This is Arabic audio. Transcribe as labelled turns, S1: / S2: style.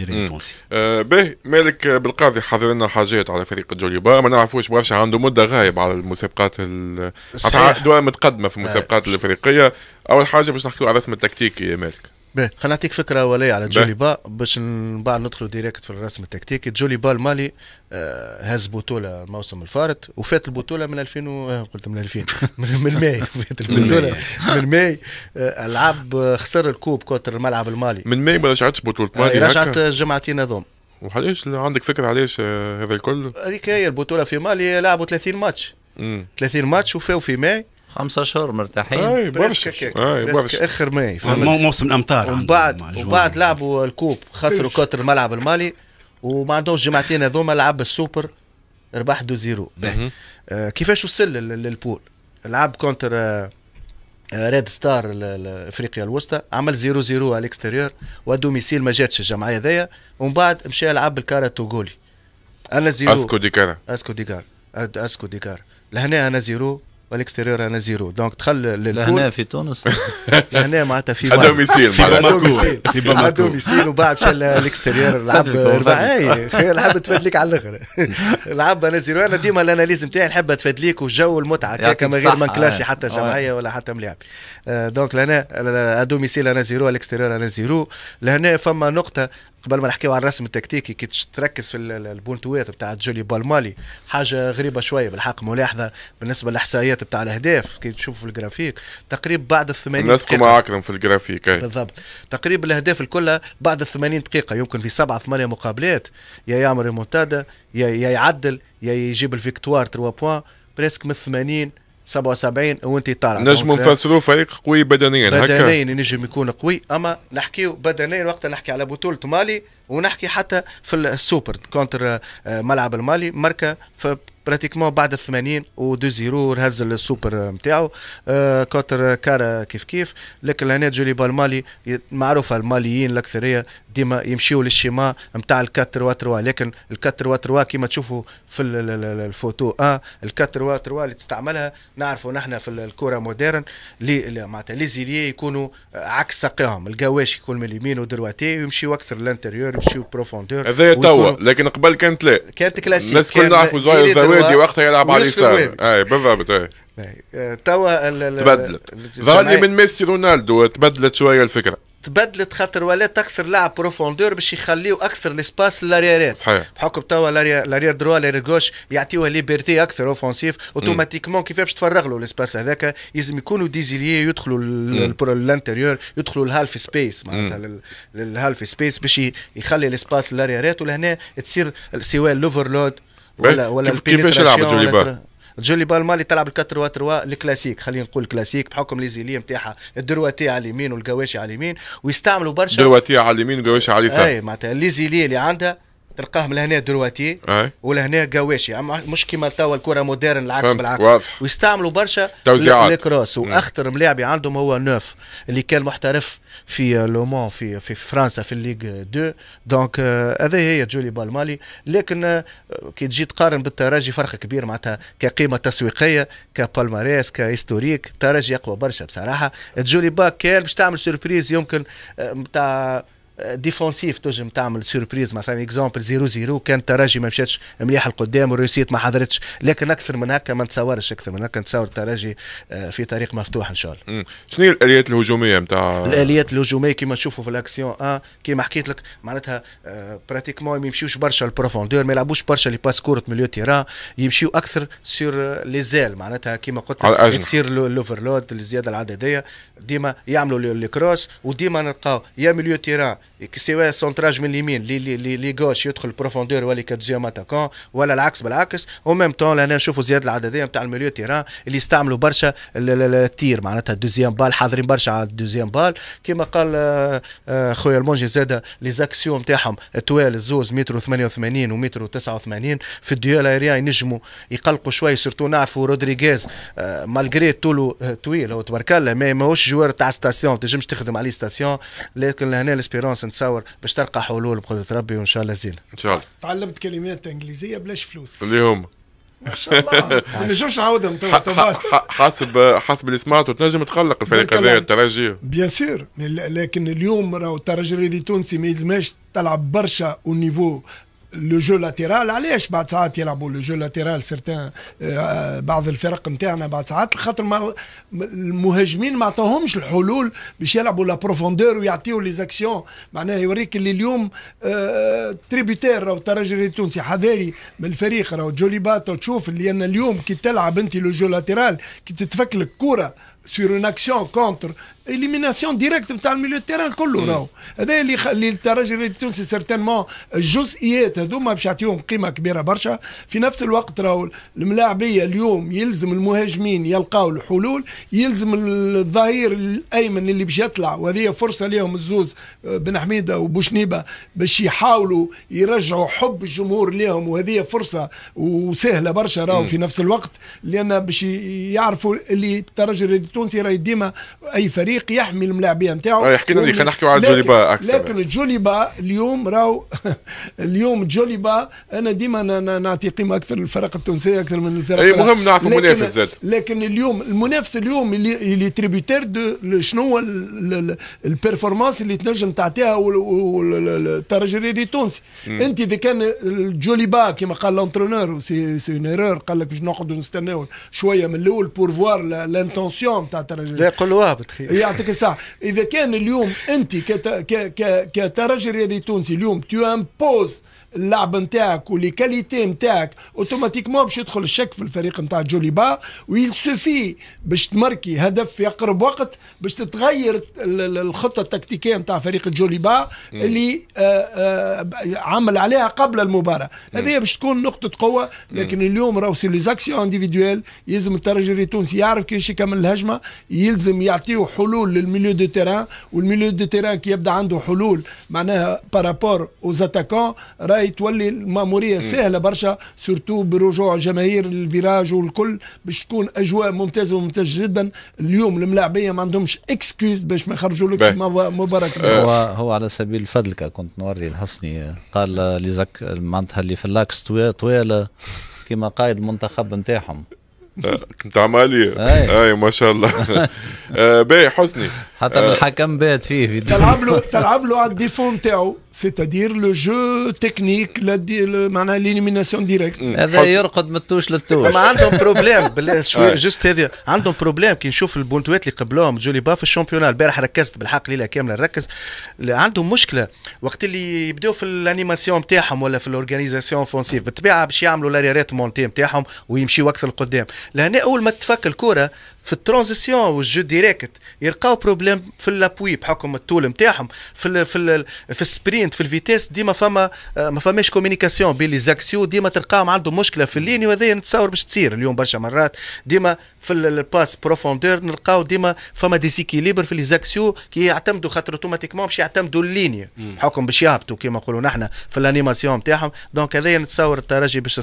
S1: التجريدي التونسي آه به مالك بالقاضي حضر لنا حاجات على فريق الجوليبا ما نعرفوش برشا عنده مده غايب على المسابقات ال... دول متقدمه في المسابقات آه، الافريقيه اول حاجه باش نحكيو على رسم التكتيكي يا مالك
S2: باهي خلينا نعطيك فكره ولاية على جولي با باش من بعد ندخلوا ديريكت في الرسم التكتيكي جولي با المالي هز آه، بطوله الموسم الفارط وفات البطوله من 2000 و... آه، قلت من 2000 من ماي فات البطوله من ماي آه، العاب خسر الكوب كوتر الملعب المالي من ماي ما رجعتش بطوله مالي رجعت جمعتين هذوم وعلاش عندك فكره علاش هذا الكل؟ هذيك هي البطوله في مالي لعبوا 30 ماتش 30 ماتش وفاو في ماي خمسة شهور مرتاحين اي برشا اخر ماي موسم الامطار ومن بعد ومن بعد لعبوا الكوب خسروا كوتر الملعب المالي وما عندهمش جمعتين هذوما لعب السوبر ربح دو زيرو آه، كيفاش وصل للبول لعب كونتر آه، آه، ريد ستار افريقيا الوسطى عمل زيرو زيرو على الاكستيريور ودوميسيل ما جاتش الجمعيه هذيا ومن بعد مشى لعب بالكارا توغولي انا زيرو اسكو ديكار اسكو ديكار اسكو ديكار لهنا انا زيرو والاكستيريور انا زيرو دونك دخل لهنا في تونس هنا معناتها في عندهم يصير في دوميسيل في دوميسيل وبعد مشى الاكستيريور لعب اي لعب تفادليك على الاخر لعب انا زيرو انا ديما الاناليز نتاعي نحب تفادليك وجو المتعه كاكا من غير ما نكلاشي حتى آه. جمعيه ولا حتى ملاعب آه، دونك لهنا ادوميسيل انا زيرو الاكستيريور انا زيرو لهنا فما نقطه قبل ما نحكيو على الرسم التكتيكي كي تركز في البونتوات بتاع جولي بالمالي حاجه غريبه شويه بالحق ملاحظه بالنسبه للاحصائيات بتاع الاهداف كي تشوف في الجرافيك تقريبا بعد ال 80 الناس كما اكرم
S1: في الجرافيك بالضبط
S2: تقريبا الاهداف الكلها بعد ال 80 دقيقه يمكن في سبعه ثمانيه مقابلات يا يعمل ريمونتادا يا يعدل يا يجيب الفيكتوار 3 بوان بريسك من 80 77 وانت طالع نجم نفسروا فريق قوي
S1: بدنيا بدنيا
S2: نجم يكون قوي اما نحكيو بدنيا وقت نحكي على بطوله مالي ونحكي حتى في السوبر كونتر آه، ملعب المالي ماركا في براتيكمون بعد الثمانين 80 و2 زيرو هز السوبر نتاعو آه، آه، كوتر كارا كيف كيف لكن هنا جولي بالمالي معروفه الماليين الاكثريه ديما يمشيو للشيما نتاع الكاتر واتروا لكن الكاتر واتروا كيما تشوفوا في الفوتو ان آه الكاتر واتروا اللي تستعملها نعرفوا نحن في الكره موديرن معناتها لي زيليه يكونوا عكس ساقيهم القواش يكون من اليمين ودرواتي ويمشيو اكثر للانتيريور لازم تمشيو بروفوندور هذا توا
S1: لكن قبل كانت لا كانت كلاسيك الناس كلنا نعرفوا زوايا الزوادي وقتها يلعب على اليسار آه، اي بالضبط اي
S2: آه، توا تبدلت ظهر من
S1: ميسي رونالدو تبدلت شويه الفكره
S2: تبدلت خاطر ولات اكثر لاعب بروفوندور باش يخليو اكثر لسباس للاريارات بحكم توا لاريار دروا لاريار غوش يعطيوها ليبرتي اكثر اوفونسيف اوتوماتيكمون كيفاش تفرغ له لسباس هذاك لازم يكونوا ديزيليي يدخلوا للانتيريور يدخلوا الهالف سبيس معناتها الهالف سبيس باش يخلي لسباس للاريارات ولهنا تصير سواء الاوفرلود ولا ولا كيفاش يلعب الجوليبار جولي بال مالي تلعب الكاتر تروا الكلاسيك خلينا نقول الكلاسيك بحكم لي زيليه نتاعها الدرواتي على اليمين والقواشي على اليمين ويستعملوا برشا الدرواتي
S1: على اليمين والقواشي على اليسار اي
S2: معناتها لي زيليه اللي عندها تلقاهم لهنا دلوقتي ولهنا قواشي مش كيما توا الكره موديرن العكس بالعكس واضح. ويستعملوا برشا توزيعات الكروس واخطر ملاعبي عندهم هو نوف اللي كان محترف في لومون في في فرنسا في الليغ 2 دونك هذا هي جولي بالمالي لكن آه، كي تجي تقارن بالترجي فرق كبير معناتها كقيمه تسويقيه كبالماريس كهيستوريك الترجي اقوى برشا بصراحه جولي با كان باش تعمل سوربريز يمكن نتاع آه، ديفونسيف تنجم تعمل سيربريز مثلا اكزومبل 0 0 كان الترجي ما مشاتش مليح لقدام والريوسيت ما حضرتش لكن اكثر من هكا ما نتصورش اكثر من هكا نتصور الترجي آه، في طريق مفتوح ان شاء الله شنو
S1: الاليات الهجوميه نتاع الاليات
S2: الهجوميه كما نشوفوا في الاكسيون 1 آه، كما حكيت لك معناتها براتيكمون آه، ما يمشيوش برشا البروفوندور ما يلعبوش برشا لي باس كورت مليو تيرا يمشيو اكثر سور لي زيل معناتها كما قلت لك يصير الاوفرلود الزياده العدديه ديما يعملوا لي كروس وديما نلقاو يا مليو تيرا سواء سونتراج من اليمين لي لي لي غوش يدخل بروفوندور ولا كدوزيام اتاكون ولا العكس بالعكس او ميم طون لهنا نشوفوا زياد العدديه نتاع الميليو تيران اللي يستعملوا برشا التير معناتها الدوزيام بال حاضرين برشا على الدوزيام بال كما قال خويا المونجي زاد لي زاكسيون نتاعهم طوال الزوز متر 88 ومتر 89 في الديول ايريا ينجموا يقلقوا شوي سورتو نعرفوا رودريغيز مالغري طوله طويل هو تبارك الله ماهوش جوار تاع ستاسيون تنجمش تخدم عليه ستاسيون لكن لهنا ليسبيرونس نتصور باش تلقى حلول بقدرة ربي وان شاء الله زين ان شاء الله
S3: تعلمت كلمات انجليزيه بلاش فلوس اللي هما ما شاء الله ما نجمش نعاودهم
S1: حسب حسب اللي سمعته تنجم تقلق الفريق هذا الترجي
S3: بيان سور لكن اليوم راهو الترجي التونسي ما يلزمش تلعب برشا او نيفو لو جو لاتيرال علاش بعد ساعات يلعبوا لو جو لاتيرال سيرتان بعض الفرق نتاعنا بعد ساعات خاطر المهاجمين ما عطاهمش الحلول باش يلعبوا لا بروفوندور ويعطيوا لي زاكسيون معناها يوريك اللي اليوم تريبيتير آه، راهو الترجي التونسي حذاري من الفريق راهو جولي باتو تشوف انا اليوم كي تلعب انت لو جو لاتيرال كي تتفك لك كوره سور اون اكسيون كونتر اليمناسيون ديريكت نتاع الميليو تيران كله راهو هذا اللي يخلي الترجي التونسي سيرتينمون الجزئيات هذوما باش يعطيهم قيمه كبيره برشا في نفس الوقت راهو الملاعبيه اليوم يلزم المهاجمين يلقاو الحلول يلزم الظهير الايمن اللي باش يطلع وهذه فرصه ليهم الزوز آه، بن حميده وبوشنيبه باش يحاولوا يرجعوا حب الجمهور ليهم وهذه فرصه وسهله برشا راهو في نفس الوقت لان باش يعرفوا اللي الترجي التونسي راهي ديما اي فريق الفريق يحمي الملاعبيه نتاعو آه، حكينا لنا كان نحكيو على جوليبا اكثر لكن جوليبا اليوم راهو اليوم جوليبا انا ديما نعطي قيمه اكثر للفرق التونسيه اكثر من الفرق اي مهم نعرف المنافس زاد لكن اليوم المنافس اليوم اللي تريبيتير دو شنو البيرفورمانس اللي تنجم تعطيها الترجي الرياضي التونسي انت اذا كان جوليبا كما قال لونترونور سي اون ايرور قال لك باش نقعدوا نستناو شويه من الاول بور فوار لانتونسيون تاع الترجي لا واه بتخيل يعطيك الصحة إذا كان اليوم أنت كترجي رياضي تونسي اليوم تو امبوز اللعب نتاعك ولي كاليتي نتاعك اوتوماتيكمون باش يدخل الشك في الفريق نتاع جولي با ويل سوفي باش تمركي هدف في اقرب وقت باش تتغير الخطه التكتيكيه نتاع فريق جولي با اللي آه، آه، عمل عليها قبل المباراه هذه باش تكون نقطه قوه لكن اليوم راهو سي ليزاكسيون انديفيدويل يلزم الترجي التونسي يعرف كيفاش يكمل الهجمه يلزم يعطيه حلول حلول للميليو دو تيران والميليو دو تيران كي يبدا عنده حلول معناها بارابور اوزاتاكون راهي تولي الماموريه سهله برشا سورتو برجوع جماهير الفيراج والكل باش تكون اجواء ممتازه وممتازه جدا اليوم الملاعبيه ما عندهمش اكسكيوز باش ما يخرجوا لك مباراه آه. هو
S2: هو على سبيل الفضل كنت نوري الحسني قال لي زك معناتها اللي في اللاكس طويله كما قائد المنتخب نتاعهم
S1: كنت عمالي اي ما شاء الله آه، باي حسني
S2: حتى أه. الحكم بات فيه في تلعب له تلعب
S3: له على الديفون نتاعو سيتادير لو
S2: جو تكنيك معناها ليليميناسيون ديريكت هذا يرقد من التوش للتوش ما عندهم بروبليم بالله شوي جوست آه. هذه عندهم بروبليم كي نشوف البونتوات اللي قبلهم جولي با في الشامبيونال البارح ركزت بالحق ليله كامله نركز عندهم مشكله وقت اللي يبداو في الانيماسيون نتاعهم ولا في الاورغانيزاسيون فونسيف بالطبيعه باش يعملوا لاريريت مونتي نتاعهم ويمشيوا اكثر لقدام لهنا اول ما تفك الكره في الترانزيسيون والجو ديريكت يلقاو بروبليم في لابوي بحكم الطول نتاعهم في الـ في الـ في السبرينت في الفيتيس ديما فما آه، ما فماش كومينيكاسيون بين لي زاكسيو ديما تلقاهم عندهم مشكله في اللينيو وهذا نتصور باش تصير اليوم برشا مرات ديما في الباس بروفوندور نلقاو ديما فما ديزيكيليبر في لي زاكسيو كي يعتمدوا خاطر اوتوماتيكمون باش يعتمدوا الليني بحكم باش يهبطوا كيما نقولوا نحن في الانيماسيون نتاعهم دونك هذايا نتصور الترجي باش